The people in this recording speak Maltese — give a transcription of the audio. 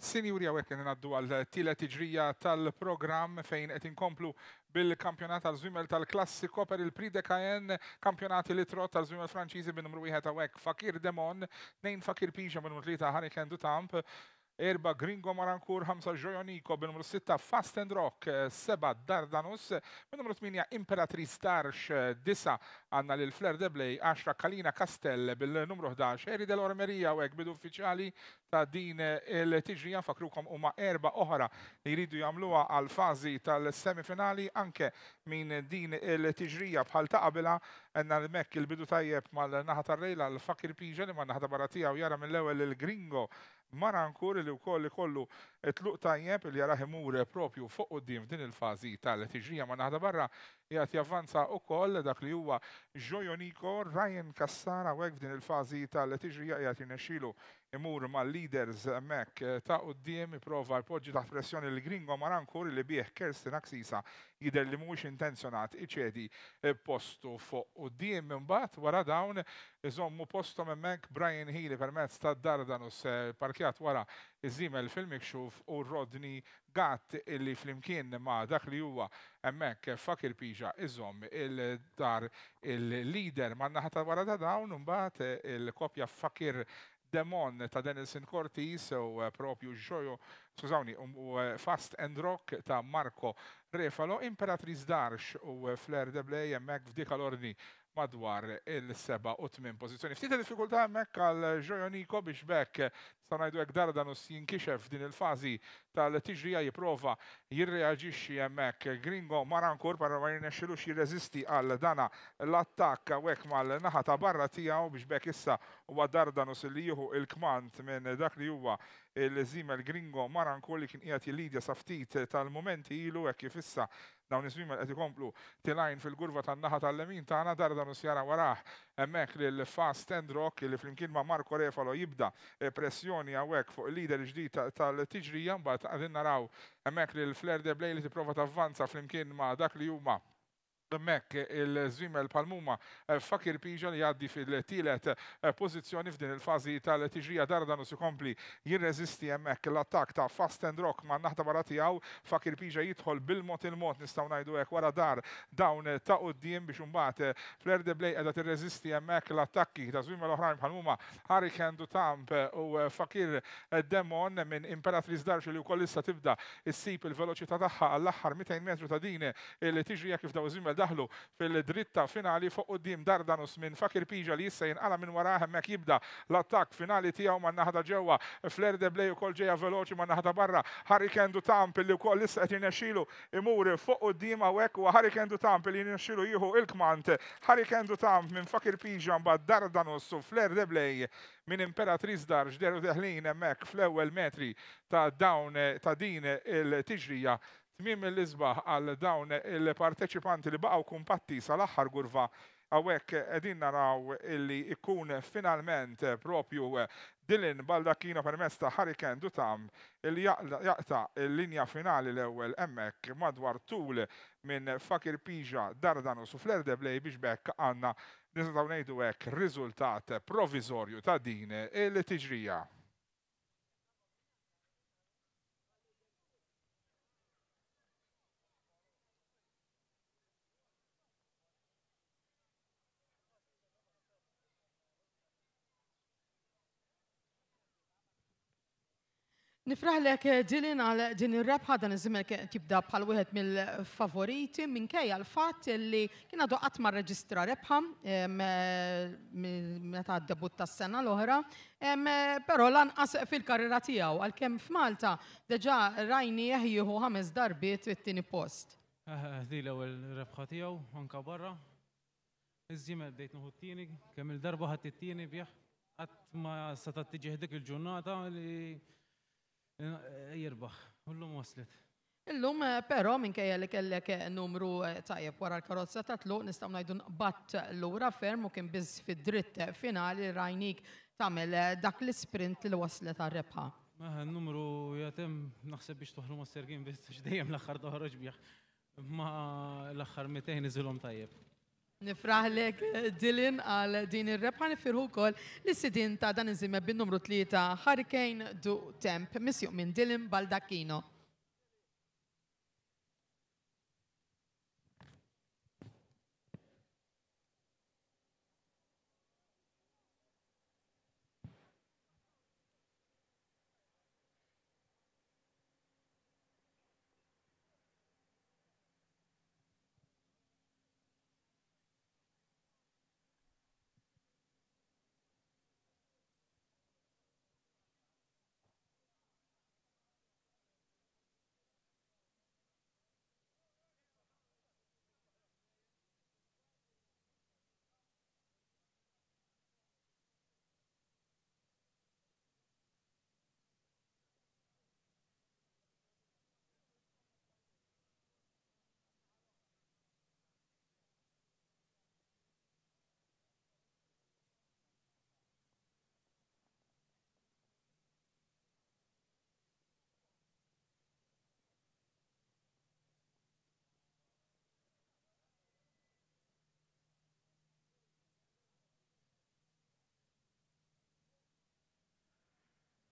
Sinjuri għawek n-naddu għal tila tiġrija tal-program fejn qed inkomplu bil-kampjonat tal-żwimel tal-klassiko per il-pridekajen kampjonat li trot tal-żwimel franċiżi bin numru 1 għawek Fakir Demon, nejn Fakir Pija bin numru 3 Kendu Dutamp, erba Gringo Marankur, ħamsa Joyoniko, bil-numru 6 Fast and Rock, eh, seba Dardanus, bil-numru 8 Imperatriz Darsh, eh, disa għanna lil Flair Blay, 10 Kalina Castell, bil-numru 11 Eri del Ormeria, u bidu uffiċjali ta' din eh, il-tiġrija fakrukom huma erba oħra li jridu jagħmluha għal fazi tal-semifinali anke minn din il-tiġrija bħal ta' enna l mekk il-bidu tajjeb mal-naħa rejla l-fakir pijġa li ma naħat baratija u jara mill-ewel il-gringo marankur li u koll li kollu tluq tajjeb li jara himure propju fuq u dim din il-fazi tal-tiġrija ma naħat barra jgħat javvanza u koll dak li huwa Jojoniko Ryan Kassara u din il-fazi tal-tiġrija jgħat jinexilu imur ma' leaders mek eh, ta' u d-diem ta' jpoġġi pressjoni l-gringo marankur li bieħ Kersten Aksisa jider li mux intenzjonat iċedi eh, postu fuq u d-diem imbat wara dawn iżommu postom mek Brian Healy permezz ta' Dardanus eh, parkjat wara iżimel fil-mikxuf u Rodni Gatt illi fl-imkien ma' dak li huwa emmek fakir pija iżom il-dar il-leader ma' naħata wara da' dawn mbagħad il-kopja fakir Demon ta' Denison Cortis eh, u eh, propju ġoju, skużawni, u eh, Fast and Rock ta' Marco Refalo, Imperatriz Darx u Flair Blay, jemmek f'dik l-orni madwar il-7 u 8 pozizjoni. Ftit diffikultà hemmhekk għal Ġojoniko biex bekk sa ngħidu hekk Dardanus jinkixef din il-fażi tal-tiġrija jipprova jirreaġixxi hemmhekk. Gringo Marankur barra ma jirnexxilux jirreżisti għal dana l-attakk hekk mal-naħa ta' barra tiegħu biex bekk issa huwa Dardanus li jieħu il-kmant minn dak li huwa il-żimel Gringo Marankur li kien qiegħed jilidja sa ftit tal-momenti ilu hekk kif issa dawn ma qed ikomplu tilajn fil-gurva tan-naħa tal-lemin tagħna dar dan usjara warah hemmhekk lil fast stand rock li flimkien ma' Marko Refalo jibda eh, pressjoni hawnhekk fuq il-lider ġdid tal-tiġrija mbagħad qegħdin naraw hemmhekk lil Flair de Blay li tipprova tavvanza flimkien ma' dak li huma Mek il-żwimel palmuma eh, fakir piġa li jaddi fil-tielet eh, pozizjoni f'din il-fazi tal-tiġrija dardanu si kompli jirreżisti emmek l-attak ta' fast and rock ma' naħta barra tijaw fakir piġa jidħol bil-mot il-mot nistaw najdu ek wara dar dawn ta' uddim biex umbat eh, fler de blej edha tirreżisti emmek l-attakki ta' zwimel oħrajn palmuma Hurricane du Tamp u fakir Demon minn Imperatriz Darx li u kollissa tibda s-sip il-veloċità tagħha għall-aħħar 200 metru ta' din il-tiġrija kif daw zwimel daħlu fil-dritta finali fuq qudiem Dardanus minn Fakir Pija li jissa jinqala minn wara hemmhekk jibda l-attakk finali tiegħu ma' naħda ġewwa Flair de Blej ukoll ġejja veloċi ma naħda barra Hurricane Kendu Tamp li wkoll issa qed jinexxilu imur fuq qudiem hawnhekk u Hurricane Kendu Tamp li jinexxilu jieħu il-kmant Hurricane Kendu Tamp minn Fakir Pija mbagħad Dardanus u Flair de Blej minn Imperatriz Dar deru deħlin hemmhekk fl-ewwel metri ta' dawn ta' din il-tiġrija Tmim l-izbaħ għal dawn il-parteċipanti li baqgħu kumpatti sal-aħħar gurva għawek edin naraw illi ikun finalment propju Dilin Baldacchino permess ta' Hurricane Dutam illi jaqta il-linja finali l-ewel emmek madwar tul minn Fakir Pija Dardano su Flair de Blej biex bekk għanna nistaw nejdu hekk riżultat provizorju ta' din il-tiġrija. lek Dylan eh, għal din ir-rebħa dan iż-żmien eh, tibda bħal wieħed mill-favoriti minkejja l-fatt li kien għadu qatt ma rreġistra rebħa eh, meta d-debut tas-sena l-oħra, però lanqas fil-karriera tiegħu għalkemm f'Malta deġa rajni jeħjieħu ħames darbiet fit-tieni post. Di l-ewwel rebħa tiegħu anke barra. Iż-żiemel bdejt noħu t-tieni, kemm il-darba ħadd it-tieni bih qatt ma seta' tiġi dik il-ġurnata li Eh, jirbaħ, ullum waslet. Illum, eh, pero minkejja li kellek eh, numru tajjeb wara l-karozza ta' tluq nistgħu ngħidu l lura ferm u kien biss fid-dritt finali rajnik tagħmel dak l-isprint li waslet għar-rebħa. Maħan numru jatem naħseb biex tuħlu ma' sergin biss ġdijem l-aħħar toħroġ bih. Ma l-aħħar 200 iżilhom tajjeb. Nifraħlek eh, Dylan għal din ir rebħa nifirħu wkoll l-sidin ta' dan iż-żimma bin-numru tlieta Hurricane du Temp misjuq minn Dylan Baldacchino.